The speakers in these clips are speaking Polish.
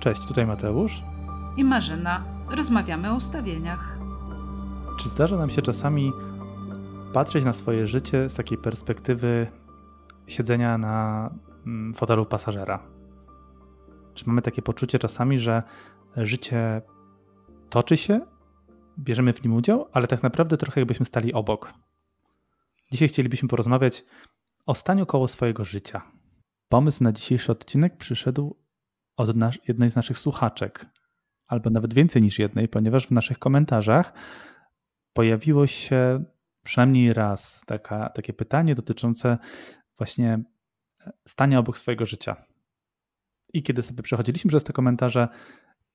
Cześć, tutaj Mateusz i Marzyna. Rozmawiamy o ustawieniach. Czy zdarza nam się czasami patrzeć na swoje życie z takiej perspektywy siedzenia na mm, fotelu pasażera? Czy mamy takie poczucie czasami, że życie toczy się, bierzemy w nim udział, ale tak naprawdę trochę jakbyśmy stali obok? Dzisiaj chcielibyśmy porozmawiać o staniu koło swojego życia. Pomysł na dzisiejszy odcinek przyszedł od nas, jednej z naszych słuchaczek, albo nawet więcej niż jednej, ponieważ w naszych komentarzach pojawiło się przynajmniej raz taka, takie pytanie dotyczące właśnie e, stania obok swojego życia. I kiedy sobie przechodziliśmy przez te komentarze,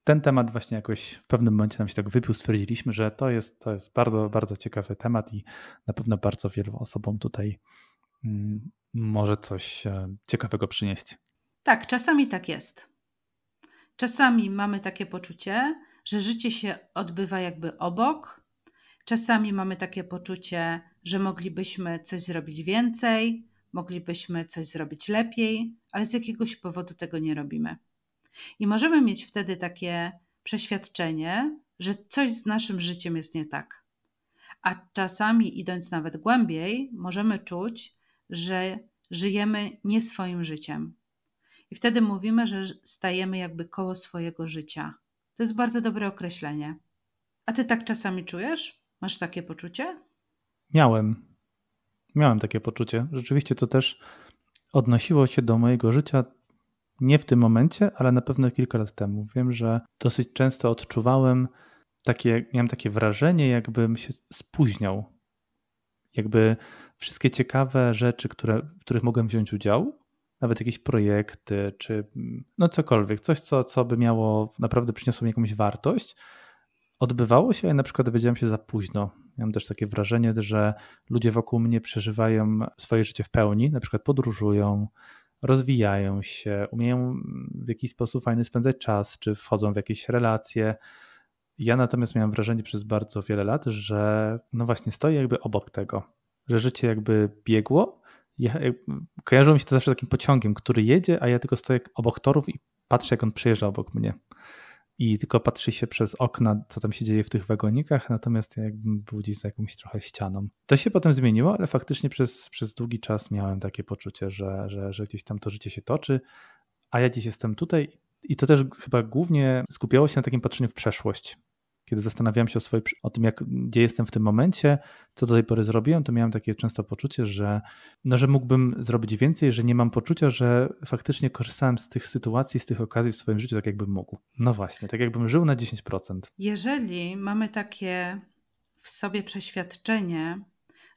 ten temat właśnie jakoś w pewnym momencie nam się tak wypił, stwierdziliśmy, że to jest, to jest bardzo, bardzo ciekawy temat i na pewno bardzo wielu osobom tutaj mm, może coś e, ciekawego przynieść. Tak, czasami tak jest. Czasami mamy takie poczucie, że życie się odbywa jakby obok. Czasami mamy takie poczucie, że moglibyśmy coś zrobić więcej, moglibyśmy coś zrobić lepiej, ale z jakiegoś powodu tego nie robimy. I możemy mieć wtedy takie przeświadczenie, że coś z naszym życiem jest nie tak. A czasami, idąc nawet głębiej, możemy czuć, że żyjemy nie swoim życiem, i wtedy mówimy, że stajemy jakby koło swojego życia. To jest bardzo dobre określenie. A ty tak czasami czujesz? Masz takie poczucie? Miałem. Miałem takie poczucie. Rzeczywiście to też odnosiło się do mojego życia nie w tym momencie, ale na pewno kilka lat temu. Wiem, że dosyć często odczuwałem takie, miałem takie wrażenie, jakbym się spóźniał. Jakby wszystkie ciekawe rzeczy, które, w których mogłem wziąć udział, nawet jakieś projekty, czy no cokolwiek, coś, co, co by miało, naprawdę przyniosło mi jakąś wartość, odbywało się, ja na przykład dowiedziałem się za późno. Miałem też takie wrażenie, że ludzie wokół mnie przeżywają swoje życie w pełni, na przykład podróżują, rozwijają się, umieją w jakiś sposób fajny spędzać czas, czy wchodzą w jakieś relacje. Ja natomiast miałem wrażenie przez bardzo wiele lat, że no właśnie stoję jakby obok tego, że życie jakby biegło, E, kojarzyło mi się to zawsze takim pociągiem, który jedzie, a ja tylko stoję obok torów i patrzę, jak on przejeżdża obok mnie. I tylko patrzy się przez okna, co tam się dzieje w tych wagonikach, natomiast ja jakbym był gdzieś za jakąś trochę ścianą. To się potem zmieniło, ale faktycznie przez, przez długi czas miałem takie poczucie, że, że, że gdzieś tam to życie się toczy, a ja gdzieś jestem tutaj. I to też chyba głównie skupiało się na takim patrzeniu w przeszłość, kiedy zastanawiałem się o, o tym, jak, gdzie jestem w tym momencie, co do tej pory zrobiłem, to miałem takie często poczucie, że, no, że mógłbym zrobić więcej, że nie mam poczucia, że faktycznie korzystałem z tych sytuacji, z tych okazji w swoim życiu tak, jakbym mógł. No właśnie, tak jakbym żył na 10%. Jeżeli mamy takie w sobie przeświadczenie,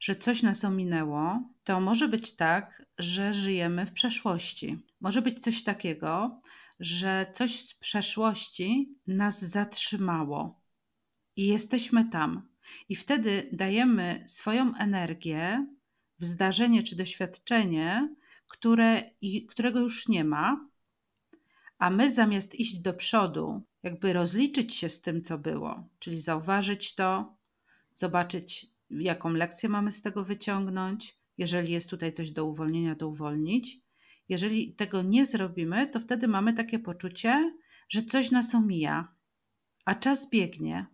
że coś nas ominęło, to może być tak, że żyjemy w przeszłości. Może być coś takiego, że coś z przeszłości nas zatrzymało i jesteśmy tam. I wtedy dajemy swoją energię w zdarzenie czy doświadczenie, które, którego już nie ma, a my zamiast iść do przodu, jakby rozliczyć się z tym, co było, czyli zauważyć to, zobaczyć, jaką lekcję mamy z tego wyciągnąć, jeżeli jest tutaj coś do uwolnienia, to uwolnić. Jeżeli tego nie zrobimy, to wtedy mamy takie poczucie, że coś nas omija, a czas biegnie.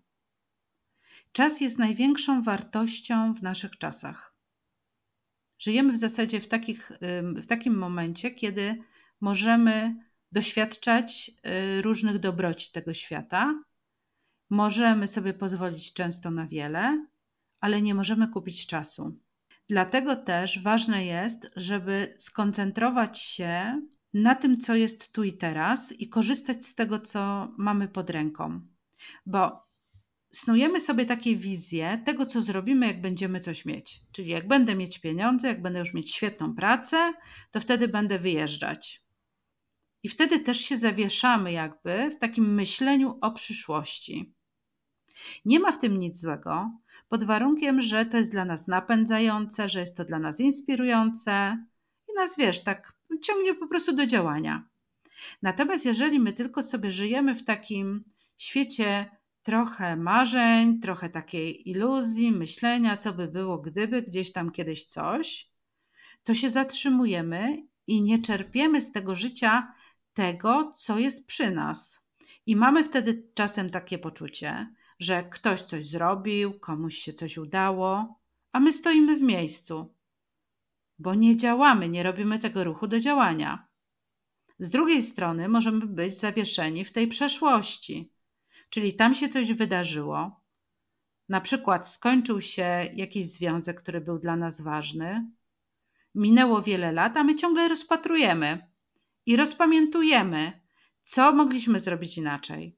Czas jest największą wartością w naszych czasach. Żyjemy w zasadzie w, takich, w takim momencie, kiedy możemy doświadczać y, różnych dobroci tego świata. Możemy sobie pozwolić często na wiele, ale nie możemy kupić czasu. Dlatego też ważne jest, żeby skoncentrować się na tym, co jest tu i teraz i korzystać z tego, co mamy pod ręką. Bo snujemy sobie takie wizje tego, co zrobimy, jak będziemy coś mieć. Czyli jak będę mieć pieniądze, jak będę już mieć świetną pracę, to wtedy będę wyjeżdżać. I wtedy też się zawieszamy, jakby w takim myśleniu o przyszłości. Nie ma w tym nic złego, pod warunkiem, że to jest dla nas napędzające, że jest to dla nas inspirujące i nas, wiesz, tak ciągnie po prostu do działania. Natomiast jeżeli my tylko sobie żyjemy w takim świecie trochę marzeń, trochę takiej iluzji, myślenia, co by było, gdyby gdzieś tam kiedyś coś, to się zatrzymujemy i nie czerpiemy z tego życia tego, co jest przy nas. I mamy wtedy czasem takie poczucie, że ktoś coś zrobił, komuś się coś udało, a my stoimy w miejscu, bo nie działamy, nie robimy tego ruchu do działania. Z drugiej strony możemy być zawieszeni w tej przeszłości Czyli tam się coś wydarzyło, na przykład skończył się jakiś związek, który był dla nas ważny, minęło wiele lat, a my ciągle rozpatrujemy i rozpamiętujemy, co mogliśmy zrobić inaczej.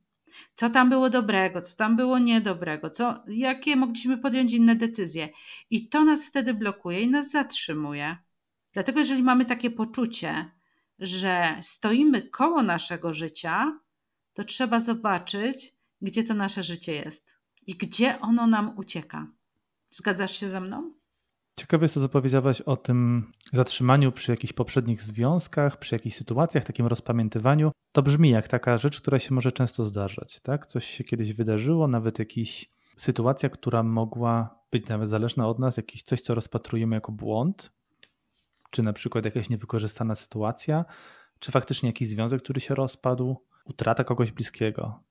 Co tam było dobrego, co tam było niedobrego, co, jakie mogliśmy podjąć inne decyzje. I to nas wtedy blokuje i nas zatrzymuje. Dlatego, jeżeli mamy takie poczucie, że stoimy koło naszego życia, to trzeba zobaczyć, gdzie to nasze życie jest i gdzie ono nam ucieka. Zgadzasz się ze mną? Ciekawe jest to, co powiedziałaś o tym zatrzymaniu przy jakichś poprzednich związkach, przy jakichś sytuacjach, takim rozpamiętywaniu. To brzmi jak taka rzecz, która się może często zdarzać, tak? Coś się kiedyś wydarzyło, nawet jakiś sytuacja, która mogła być nawet zależna od nas, jakieś coś, co rozpatrujemy jako błąd, czy na przykład jakaś niewykorzystana sytuacja, czy faktycznie jakiś związek, który się rozpadł, utrata kogoś bliskiego.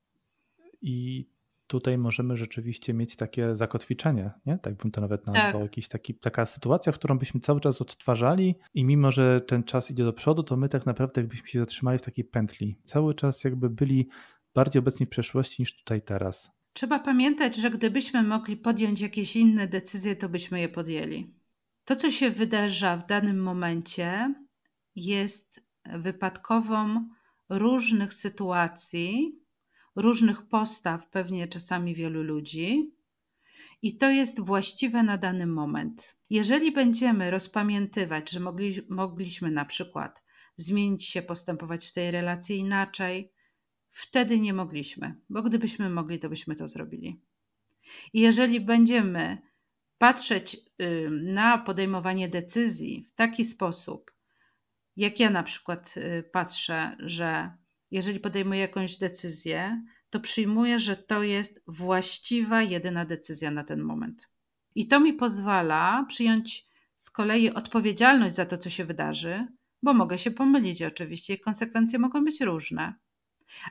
I tutaj możemy rzeczywiście mieć takie zakotwiczenie, nie? tak bym to nawet nazwał, tak. Jakiś taki, taka sytuacja, w którą byśmy cały czas odtwarzali i mimo, że ten czas idzie do przodu, to my tak naprawdę jakbyśmy się zatrzymali w takiej pętli. Cały czas jakby byli bardziej obecni w przeszłości niż tutaj teraz. Trzeba pamiętać, że gdybyśmy mogli podjąć jakieś inne decyzje, to byśmy je podjęli. To, co się wydarza w danym momencie, jest wypadkową różnych sytuacji, różnych postaw, pewnie czasami wielu ludzi. I to jest właściwe na dany moment. Jeżeli będziemy rozpamiętywać, że mogli, mogliśmy na przykład zmienić się, postępować w tej relacji inaczej, wtedy nie mogliśmy, bo gdybyśmy mogli, to byśmy to zrobili. I jeżeli będziemy patrzeć y, na podejmowanie decyzji w taki sposób, jak ja na przykład y, patrzę, że jeżeli podejmuję jakąś decyzję, to przyjmuję, że to jest właściwa, jedyna decyzja na ten moment. I to mi pozwala przyjąć z kolei odpowiedzialność za to, co się wydarzy, bo mogę się pomylić oczywiście i konsekwencje mogą być różne.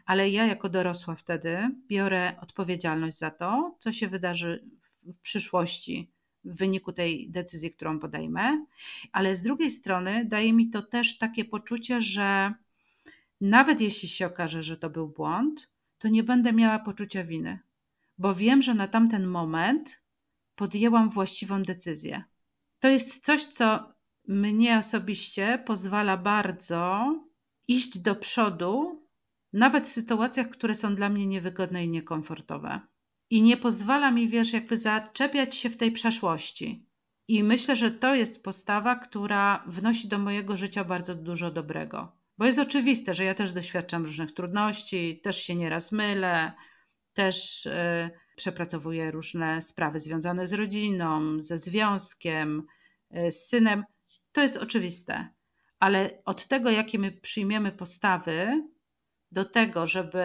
Ale ja, jako dorosła, wtedy biorę odpowiedzialność za to, co się wydarzy w przyszłości w wyniku tej decyzji, którą podejmę. Ale z drugiej strony daje mi to też takie poczucie, że nawet jeśli się okaże, że to był błąd, to nie będę miała poczucia winy, bo wiem, że na tamten moment podjęłam właściwą decyzję. To jest coś, co mnie osobiście pozwala bardzo iść do przodu, nawet w sytuacjach, które są dla mnie niewygodne i niekomfortowe. I nie pozwala mi, wiesz, jakby zaczepiać się w tej przeszłości. I myślę, że to jest postawa, która wnosi do mojego życia bardzo dużo dobrego. Bo jest oczywiste, że ja też doświadczam różnych trudności, też się nieraz mylę, też y, przepracowuję różne sprawy związane z rodziną, ze związkiem, y, z synem. To jest oczywiste, ale od tego, jakie my przyjmiemy postawy, do tego, żeby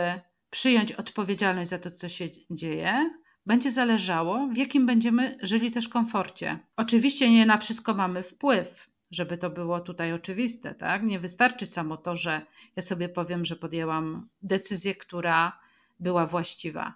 przyjąć odpowiedzialność za to, co się dzieje, będzie zależało, w jakim będziemy żyli też komforcie. Oczywiście nie na wszystko mamy wpływ, żeby to było tutaj oczywiste, tak? Nie wystarczy samo to, że ja sobie powiem, że podjęłam decyzję, która była właściwa,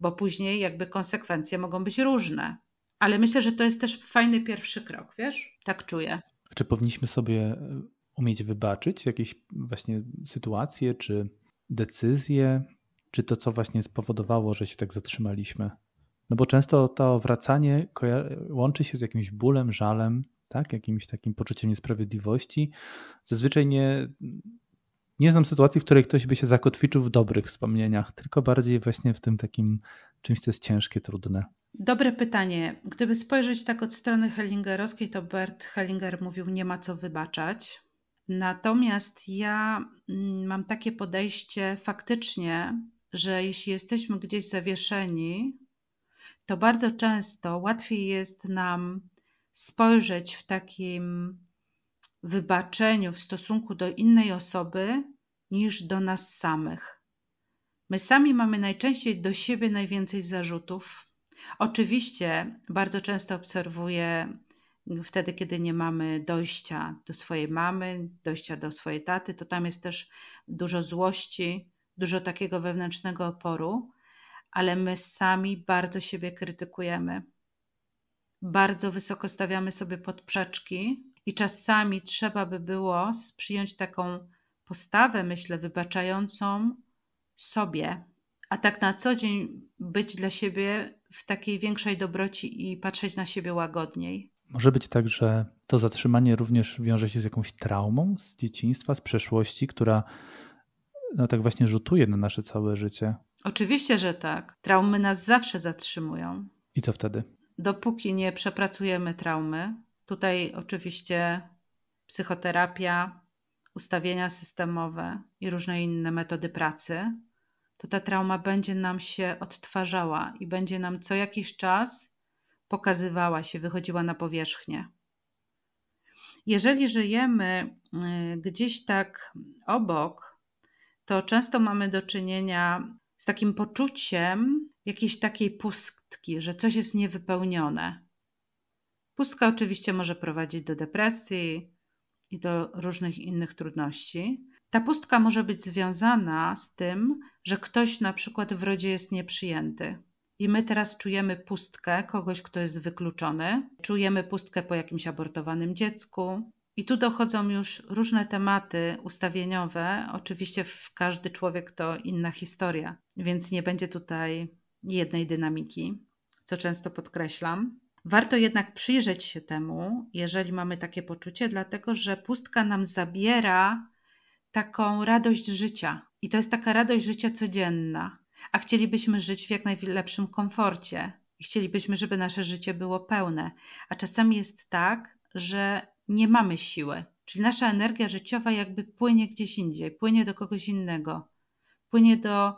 bo później jakby konsekwencje mogą być różne. Ale myślę, że to jest też fajny pierwszy krok, wiesz? Tak czuję. Czy powinniśmy sobie e, umieć wybaczyć jakieś właśnie sytuacje, czy decyzje, czy to, co właśnie spowodowało, że się tak zatrzymaliśmy? No bo często to wracanie łączy się z jakimś bólem, żalem, tak? jakimś takim poczuciem niesprawiedliwości. Zazwyczaj nie, nie znam sytuacji, w której ktoś by się zakotwiczył w dobrych wspomnieniach, tylko bardziej właśnie w tym takim czymś, co jest ciężkie, trudne. Dobre pytanie. Gdyby spojrzeć tak od strony Hellingerowskiej, to Bert Hellinger mówił: Nie ma co wybaczać. Natomiast ja mm, mam takie podejście faktycznie, że jeśli jesteśmy gdzieś zawieszeni, to bardzo często łatwiej jest nam spojrzeć w takim wybaczeniu w stosunku do innej osoby niż do nas samych. My sami mamy najczęściej do siebie najwięcej zarzutów. Oczywiście bardzo często obserwuję wtedy, kiedy nie mamy dojścia do swojej mamy, dojścia do swojej taty, to tam jest też dużo złości, dużo takiego wewnętrznego oporu, ale my sami bardzo siebie krytykujemy bardzo wysoko stawiamy sobie podprzeczki i czasami trzeba by było przyjąć taką postawę, myślę, wybaczającą sobie, a tak na co dzień być dla siebie w takiej większej dobroci i patrzeć na siebie łagodniej. Może być tak, że to zatrzymanie również wiąże się z jakąś traumą z dzieciństwa, z przeszłości, która no tak właśnie rzutuje na nasze całe życie. Oczywiście, że tak. Traumy nas zawsze zatrzymują. I co wtedy? dopóki nie przepracujemy traumy, tutaj oczywiście psychoterapia, ustawienia systemowe i różne inne metody pracy, to ta trauma będzie nam się odtwarzała i będzie nam co jakiś czas pokazywała się, wychodziła na powierzchnię. Jeżeli żyjemy y, gdzieś tak obok, to często mamy do czynienia z takim poczuciem jakiejś takiej pustki, że coś jest niewypełnione. Pustka oczywiście może prowadzić do depresji i do różnych innych trudności. Ta pustka może być związana z tym, że ktoś na przykład w rodzie jest nieprzyjęty. I my teraz czujemy pustkę kogoś, kto jest wykluczony, czujemy pustkę po jakimś abortowanym dziecku, i tu dochodzą już różne tematy ustawieniowe. Oczywiście w każdy człowiek to inna historia, więc nie będzie tutaj jednej dynamiki, co często podkreślam. Warto jednak przyjrzeć się temu, jeżeli mamy takie poczucie, dlatego że pustka nam zabiera taką radość życia. I to jest taka radość życia codzienna. A chcielibyśmy żyć w jak najlepszym komforcie. I chcielibyśmy, żeby nasze życie było pełne. A czasami jest tak, że nie mamy siły. Czyli nasza energia życiowa jakby płynie gdzieś indziej, płynie do kogoś innego, płynie do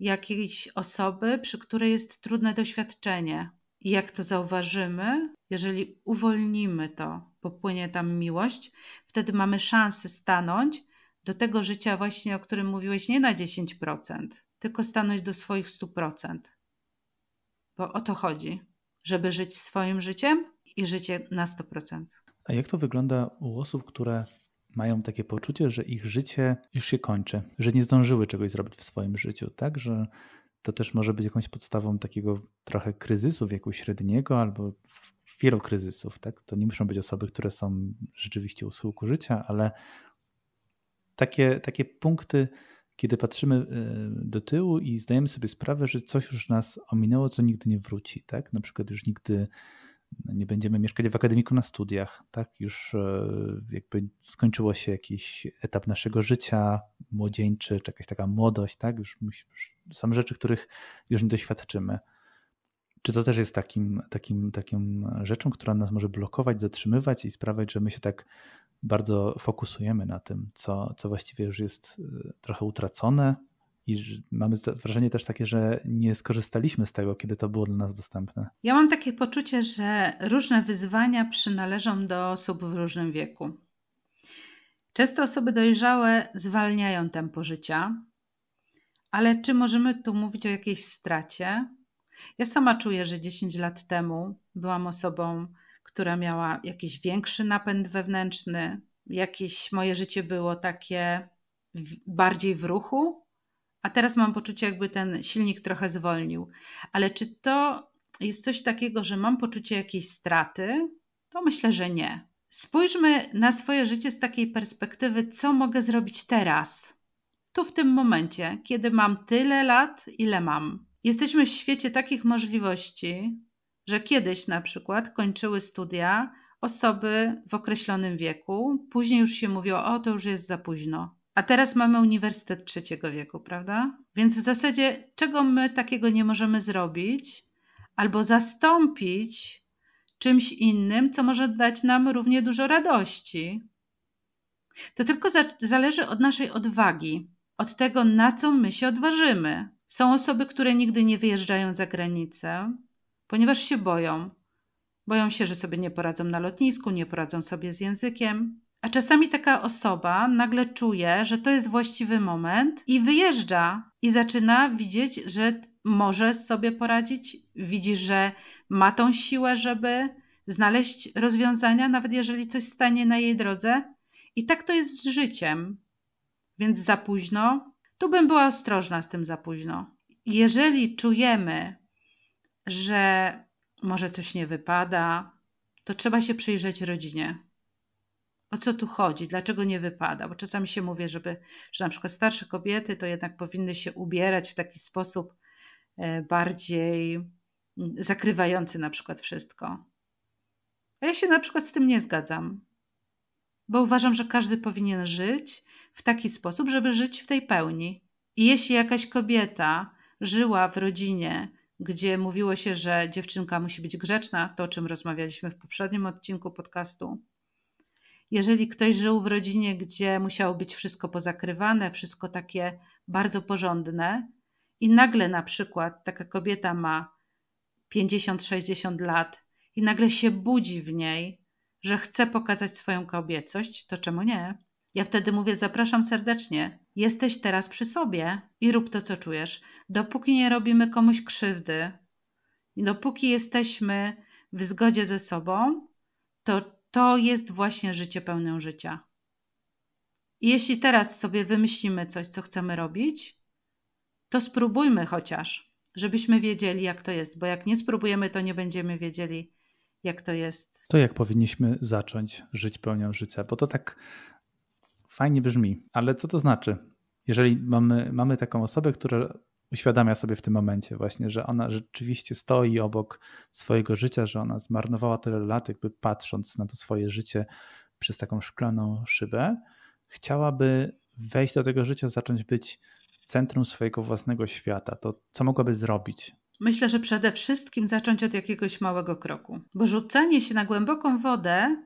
jakiejś osoby, przy której jest trudne doświadczenie. I jak to zauważymy, jeżeli uwolnimy to, popłynie tam miłość, wtedy mamy szansę stanąć do tego życia, właśnie o którym mówiłeś, nie na 10%, tylko stanąć do swoich 100%. Bo o to chodzi, żeby żyć swoim życiem i życie na 100%. A jak to wygląda u osób, które mają takie poczucie, że ich życie już się kończy, że nie zdążyły czegoś zrobić w swoim życiu, tak? Że to też może być jakąś podstawą takiego trochę kryzysu wieku średniego albo wielu kryzysów, tak? To nie muszą być osoby, które są rzeczywiście u schyłku życia, ale takie, takie punkty, kiedy patrzymy e, do tyłu i zdajemy sobie sprawę, że coś już nas ominęło, co nigdy nie wróci, tak? Na przykład już nigdy nie będziemy mieszkać w akademiku na studiach, tak? Już e, jakby skończyło się jakiś etap naszego życia, młodzieńczy, czy jakaś taka młodość, tak? Już, już są rzeczy, których już nie doświadczymy. Czy to też jest takim, takim, takim rzeczą, która nas może blokować, zatrzymywać i sprawiać, że my się tak bardzo fokusujemy na tym, co, co właściwie już jest e, trochę utracone, i mamy wrażenie też takie, że nie skorzystaliśmy z tego, kiedy to było dla nas dostępne. Ja mam takie poczucie, że różne wyzwania przynależą do osób w różnym wieku. Często osoby dojrzałe zwalniają tempo życia, ale czy możemy tu mówić o jakiejś stracie? Ja sama czuję, że 10 lat temu byłam osobą, która miała jakiś większy napęd wewnętrzny, jakieś moje życie było takie bardziej w ruchu, a teraz mam poczucie, jakby ten silnik trochę zwolnił. Ale czy to jest coś takiego, że mam poczucie jakiejś straty? To myślę, że nie. Spójrzmy na swoje życie z takiej perspektywy, co mogę zrobić teraz, tu w tym momencie, kiedy mam tyle lat, ile mam. Jesteśmy w świecie takich możliwości, że kiedyś na przykład kończyły studia osoby w określonym wieku, później już się mówiło, o to już jest za późno. A teraz mamy Uniwersytet Trzeciego Wieku, prawda? Więc w zasadzie czego my takiego nie możemy zrobić albo zastąpić czymś innym, co może dać nam równie dużo radości? To tylko za zależy od naszej odwagi, od tego, na co my się odważymy. Są osoby, które nigdy nie wyjeżdżają za granicę, ponieważ się boją. Boją się, że sobie nie poradzą na lotnisku, nie poradzą sobie z językiem. A czasami taka osoba nagle czuje, że to jest właściwy moment i wyjeżdża i zaczyna widzieć, że może sobie poradzić, widzi, że ma tą siłę, żeby znaleźć rozwiązania, nawet jeżeli coś stanie na jej drodze. I tak to jest z życiem. Więc za późno, tu bym była ostrożna z tym za późno. Jeżeli czujemy, że może coś nie wypada, to trzeba się przyjrzeć rodzinie o co tu chodzi, dlaczego nie wypada. Bo czasami się mówię, żeby, że na przykład starsze kobiety to jednak powinny się ubierać w taki sposób e, bardziej zakrywający na przykład wszystko. A ja się na przykład z tym nie zgadzam, bo uważam, że każdy powinien żyć w taki sposób, żeby żyć w tej pełni. I jeśli jakaś kobieta żyła w rodzinie, gdzie mówiło się, że dziewczynka musi być grzeczna, to o czym rozmawialiśmy w poprzednim odcinku podcastu, jeżeli ktoś żył w rodzinie, gdzie musiało być wszystko pozakrywane, wszystko takie bardzo porządne, i nagle na przykład taka kobieta ma 50-60 lat i nagle się budzi w niej, że chce pokazać swoją kobiecość, to czemu nie? Ja wtedy mówię: Zapraszam serdecznie. Jesteś teraz przy sobie i rób to, co czujesz. Dopóki nie robimy komuś krzywdy, dopóki jesteśmy w zgodzie ze sobą, to to jest właśnie życie pełne życia. I jeśli teraz sobie wymyślimy coś, co chcemy robić, to spróbujmy chociaż, żebyśmy wiedzieli, jak to jest, bo jak nie spróbujemy, to nie będziemy wiedzieli, jak to jest. To jak powinniśmy zacząć żyć pełnią życia, bo to tak fajnie brzmi, ale co to znaczy? Jeżeli mamy, mamy taką osobę, która uświadamia sobie w tym momencie właśnie, że ona rzeczywiście stoi obok swojego życia, że ona zmarnowała tyle lat, jakby patrząc na to swoje życie przez taką szklaną szybę, chciałaby wejść do tego życia, zacząć być centrum swojego własnego świata. To co mogłaby zrobić? Myślę, że przede wszystkim zacząć od jakiegoś małego kroku, bo rzucanie się na głęboką wodę,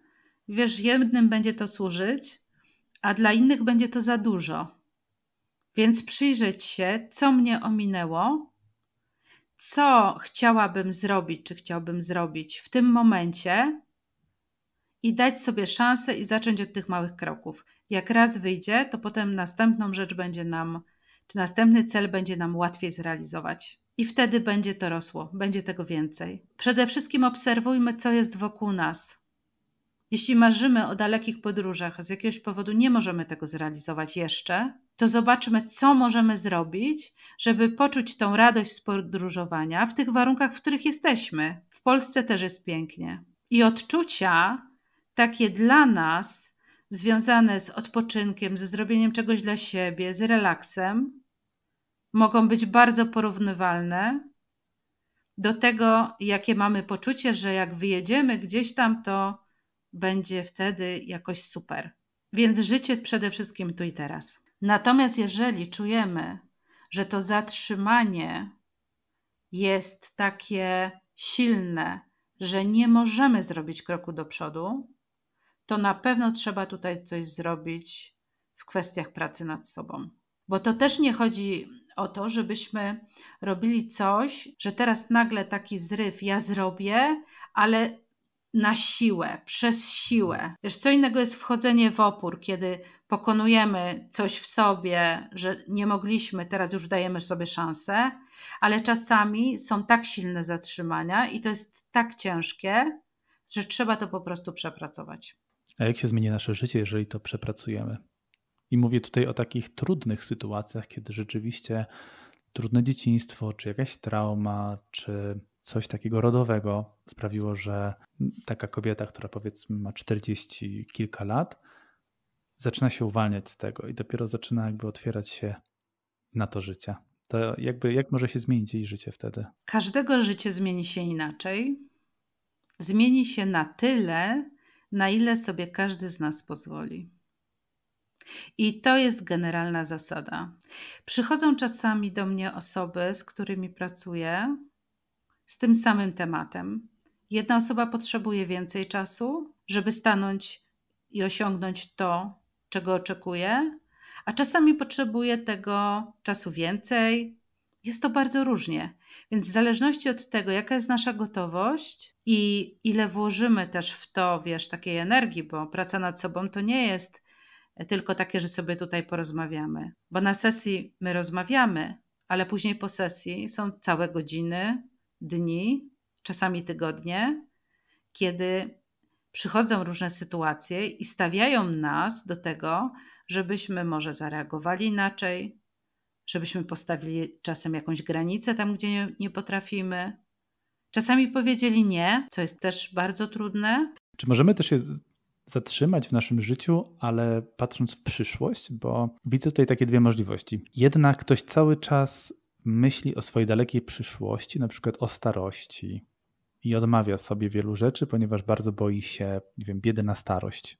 wiesz, jednym będzie to służyć, a dla innych będzie to za dużo. Więc przyjrzeć się, co mnie ominęło, co chciałabym zrobić, czy chciałbym zrobić w tym momencie i dać sobie szansę i zacząć od tych małych kroków. Jak raz wyjdzie, to potem następną rzecz będzie nam, czy następny cel będzie nam łatwiej zrealizować. I wtedy będzie to rosło, będzie tego więcej. Przede wszystkim obserwujmy, co jest wokół nas jeśli marzymy o dalekich podróżach, z jakiegoś powodu nie możemy tego zrealizować jeszcze, to zobaczmy, co możemy zrobić, żeby poczuć tą radość z podróżowania w tych warunkach, w których jesteśmy. W Polsce też jest pięknie. I odczucia takie dla nas, związane z odpoczynkiem, ze zrobieniem czegoś dla siebie, z relaksem, mogą być bardzo porównywalne do tego, jakie mamy poczucie, że jak wyjedziemy gdzieś tam, to będzie wtedy jakoś super. Więc życie przede wszystkim tu i teraz. Natomiast jeżeli czujemy, że to zatrzymanie jest takie silne, że nie możemy zrobić kroku do przodu, to na pewno trzeba tutaj coś zrobić w kwestiach pracy nad sobą. Bo to też nie chodzi o to, żebyśmy robili coś, że teraz nagle taki zryw ja zrobię, ale na siłę, przez siłę. Mhm. Wiesz, co innego jest wchodzenie w opór, kiedy pokonujemy coś w sobie, że nie mogliśmy, teraz już dajemy sobie szansę, ale czasami są tak silne zatrzymania i to jest tak ciężkie, że trzeba to po prostu przepracować. A jak się zmieni nasze życie, jeżeli to przepracujemy? I mówię tutaj o takich trudnych sytuacjach, kiedy rzeczywiście trudne dzieciństwo, czy jakaś trauma, czy coś takiego rodowego sprawiło, że taka kobieta, która powiedzmy ma 40 kilka lat, zaczyna się uwalniać z tego i dopiero zaczyna jakby otwierać się na to życie. To jakby jak może się zmienić jej życie wtedy? Każdego życie zmieni się inaczej. Zmieni się na tyle, na ile sobie każdy z nas pozwoli. I to jest generalna zasada. Przychodzą czasami do mnie osoby, z którymi pracuję, z tym samym tematem. Jedna osoba potrzebuje więcej czasu, żeby stanąć i osiągnąć to, czego oczekuje, a czasami potrzebuje tego czasu więcej. Jest to bardzo różnie. Więc w zależności od tego, jaka jest nasza gotowość i ile włożymy też w to, wiesz, takiej energii, bo praca nad sobą to nie jest tylko takie, że sobie tutaj porozmawiamy. Bo na sesji my rozmawiamy, ale później po sesji są całe godziny, dni, czasami tygodnie, kiedy przychodzą różne sytuacje i stawiają nas do tego, żebyśmy może zareagowali inaczej, żebyśmy postawili czasem jakąś granicę tam, gdzie nie, nie potrafimy. Czasami powiedzieli nie, co jest też bardzo trudne. Czy możemy też się zatrzymać w naszym życiu, ale patrząc w przyszłość, bo widzę tutaj takie dwie możliwości. Jednak ktoś cały czas myśli o swojej dalekiej przyszłości, na przykład o starości i odmawia sobie wielu rzeczy, ponieważ bardzo boi się, nie wiem, biedy na starość.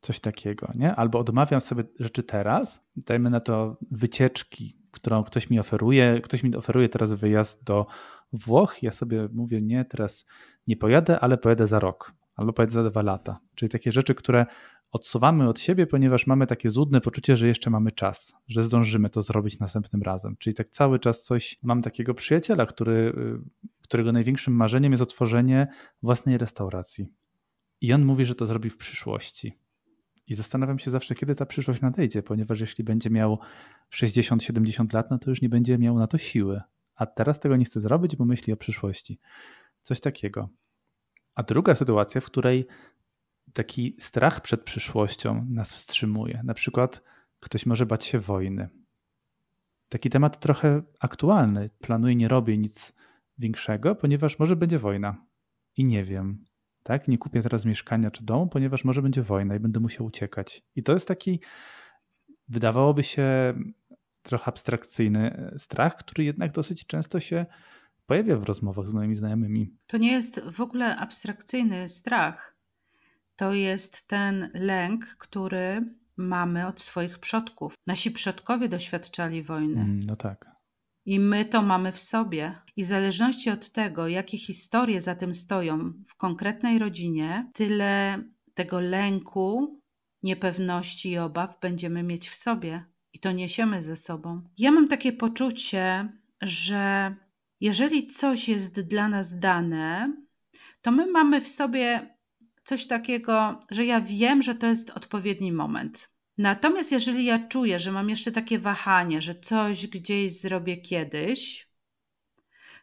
Coś takiego, nie? Albo odmawiam sobie rzeczy teraz, dajmy na to wycieczki, którą ktoś mi oferuje, ktoś mi oferuje teraz wyjazd do Włoch, ja sobie mówię, nie, teraz nie pojadę, ale pojadę za rok albo pojadę za dwa lata. Czyli takie rzeczy, które odsuwamy od siebie, ponieważ mamy takie złudne poczucie, że jeszcze mamy czas, że zdążymy to zrobić następnym razem. Czyli tak cały czas coś. Mam takiego przyjaciela, który, y, którego największym marzeniem jest otworzenie własnej restauracji. I on mówi, że to zrobi w przyszłości. I zastanawiam się zawsze, kiedy ta przyszłość nadejdzie, ponieważ jeśli będzie miał 60-70 lat, no to już nie będzie miał na to siły. A teraz tego nie chce zrobić, bo myśli o przyszłości. Coś takiego. A druga sytuacja, w której taki strach przed przyszłością nas wstrzymuje. Na przykład ktoś może bać się wojny. Taki temat trochę aktualny. Planuję, nie robię nic większego, ponieważ może będzie wojna i nie wiem. Tak, nie kupię teraz mieszkania czy domu, ponieważ może będzie wojna i będę musiał uciekać. I to jest taki, wydawałoby się trochę abstrakcyjny e, strach, który jednak dosyć często się pojawia w rozmowach z moimi znajomymi. To nie jest w ogóle abstrakcyjny strach to jest ten lęk, który mamy od swoich przodków. Nasi przodkowie doświadczali wojny. Mm, no tak. I my to mamy w sobie. I w zależności od tego, jakie historie za tym stoją w konkretnej rodzinie, tyle tego lęku, niepewności i obaw będziemy mieć w sobie. I to niesiemy ze sobą. Ja mam takie poczucie, że jeżeli coś jest dla nas dane, to my mamy w sobie coś takiego, że ja wiem, że to jest odpowiedni moment. Natomiast jeżeli ja czuję, że mam jeszcze takie wahanie, że coś gdzieś zrobię kiedyś,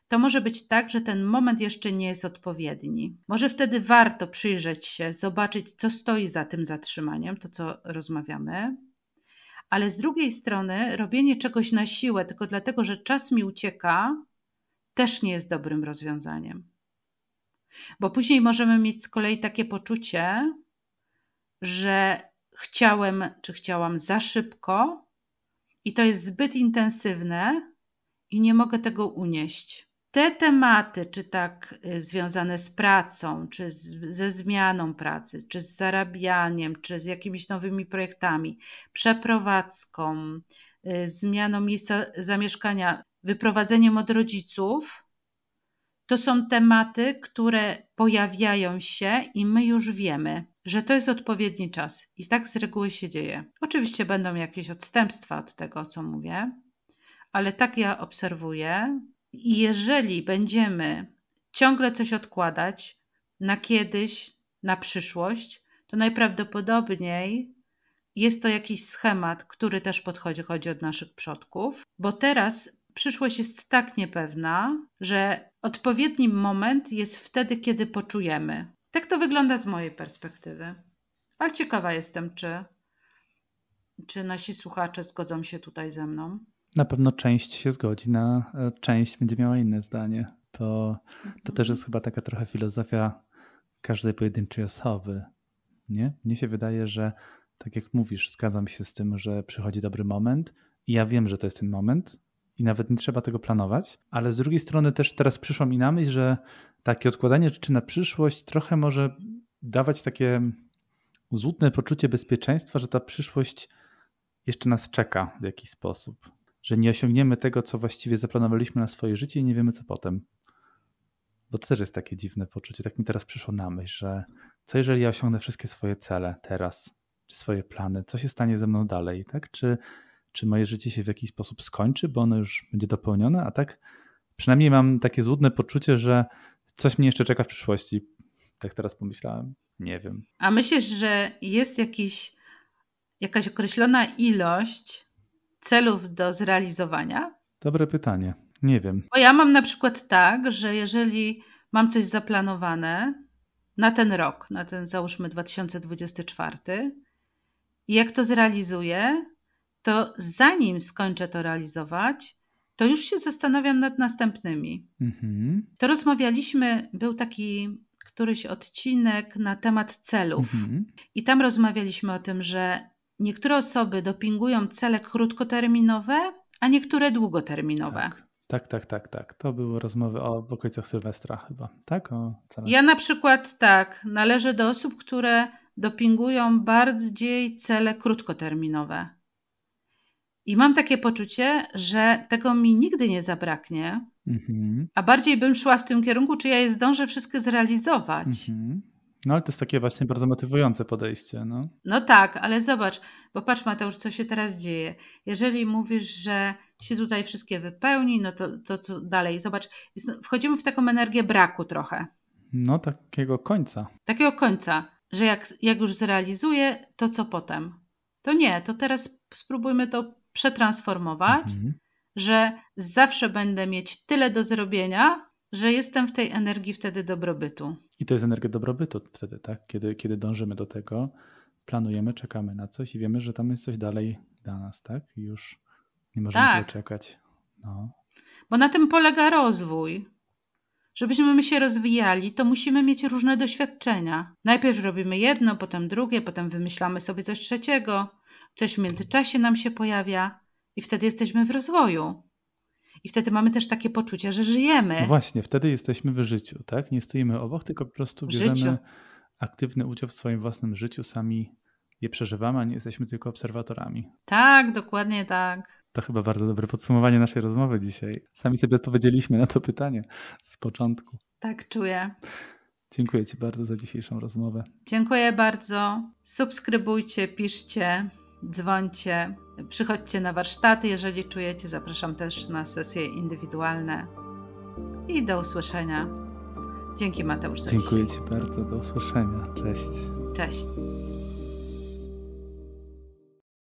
to może być tak, że ten moment jeszcze nie jest odpowiedni. Może wtedy warto przyjrzeć się, zobaczyć, co stoi za tym zatrzymaniem, to co rozmawiamy. Ale z drugiej strony, robienie czegoś na siłę, tylko dlatego, że czas mi ucieka, też nie jest dobrym rozwiązaniem. Bo później możemy mieć z kolei takie poczucie, że chciałem czy chciałam za szybko i to jest zbyt intensywne i nie mogę tego unieść. Te tematy, czy tak y, związane z pracą, czy z, ze zmianą pracy, czy z zarabianiem, czy z jakimiś nowymi projektami, przeprowadzką, y, zmianą miejsca zamieszkania, wyprowadzeniem od rodziców, to są tematy, które pojawiają się i my już wiemy, że to jest odpowiedni czas. I tak z reguły się dzieje. Oczywiście będą jakieś odstępstwa od tego, co mówię, ale tak ja obserwuję. I jeżeli będziemy ciągle coś odkładać na kiedyś, na przyszłość, to najprawdopodobniej jest to jakiś schemat, który też podchodzi chodzi od naszych przodków, bo teraz przyszłość jest tak niepewna, że Odpowiedni moment jest wtedy, kiedy poczujemy. Tak to wygląda z mojej perspektywy. Ale ciekawa jestem, czy, czy nasi słuchacze zgodzą się tutaj ze mną. Na pewno część się zgodzi, na e, część będzie miała inne zdanie. To, to też jest chyba taka trochę filozofia każdej pojedynczej osoby. Nie? Mnie się wydaje, że tak jak mówisz, zgadzam się z tym, że przychodzi dobry moment i ja wiem, że to jest ten moment, i nawet nie trzeba tego planować. Ale z drugiej strony też teraz przyszło mi na myśl, że takie odkładanie rzeczy na przyszłość trochę może dawać takie złudne poczucie bezpieczeństwa, że ta przyszłość jeszcze nas czeka w jakiś sposób. Że nie osiągniemy tego, co właściwie zaplanowaliśmy na swoje życie i nie wiemy, co potem. Bo to też jest takie dziwne poczucie. Tak mi teraz przyszło na myśl, że co jeżeli ja osiągnę wszystkie swoje cele teraz, czy swoje plany, co się stanie ze mną dalej, tak? Czy czy moje życie się w jakiś sposób skończy, bo ono już będzie dopełnione, a tak przynajmniej mam takie złudne poczucie, że coś mnie jeszcze czeka w przyszłości. Tak teraz pomyślałem. Nie wiem. A myślisz, że jest jakiś, jakaś określona ilość celów do zrealizowania? Dobre pytanie. Nie wiem. Bo ja mam na przykład tak, że jeżeli mam coś zaplanowane na ten rok, na ten załóżmy 2024, i jak to zrealizuję, to zanim skończę to realizować, to już się zastanawiam nad następnymi. Mhm. To rozmawialiśmy, był taki któryś odcinek na temat celów. Mhm. I tam rozmawialiśmy o tym, że niektóre osoby dopingują cele krótkoterminowe, a niektóre długoterminowe. Tak. Tak, tak, tak, tak. To były rozmowy o, w okolicach Sylwestra chyba, tak? O Ja na przykład tak, należę do osób, które dopingują bardziej cele krótkoterminowe. I mam takie poczucie, że tego mi nigdy nie zabraknie, mhm. a bardziej bym szła w tym kierunku, czy ja je zdążę wszystkie zrealizować. Mhm. No ale to jest takie właśnie bardzo motywujące podejście. No. no tak, ale zobacz, bo patrz Mateusz, co się teraz dzieje. Jeżeli mówisz, że się tutaj wszystkie wypełni, no to co dalej? Zobacz, jest, no, wchodzimy w taką energię braku trochę. No takiego końca. Takiego końca, że jak, jak już zrealizuję, to co potem? To nie, to teraz spróbujmy to przetransformować, mhm. że zawsze będę mieć tyle do zrobienia, że jestem w tej energii wtedy dobrobytu. I to jest energia dobrobytu wtedy, tak? Kiedy, kiedy dążymy do tego, planujemy, czekamy na coś i wiemy, że tam jest coś dalej dla nas, tak? I już nie możemy tak. się czekać. No. Bo na tym polega rozwój. Żebyśmy my się rozwijali, to musimy mieć różne doświadczenia. Najpierw robimy jedno, potem drugie, potem wymyślamy sobie coś trzeciego coś w międzyczasie nam się pojawia i wtedy jesteśmy w rozwoju. I wtedy mamy też takie poczucie, że żyjemy. No właśnie, wtedy jesteśmy w życiu, tak? Nie stoimy obok, tylko po prostu bierzemy aktywny udział w swoim własnym życiu, sami je przeżywamy, a nie jesteśmy tylko obserwatorami. Tak, dokładnie tak. To chyba bardzo dobre podsumowanie naszej rozmowy dzisiaj. Sami sobie odpowiedzieliśmy na to pytanie z początku. Tak czuję. Dziękuję Ci bardzo za dzisiejszą rozmowę. Dziękuję bardzo. Subskrybujcie, piszcie dzwońcie, przychodźcie na warsztaty, jeżeli czujecie. Zapraszam też na sesje indywidualne. I do usłyszenia. Dzięki Mateusz Dziękuję Ci bardzo, do usłyszenia. Cześć. Cześć.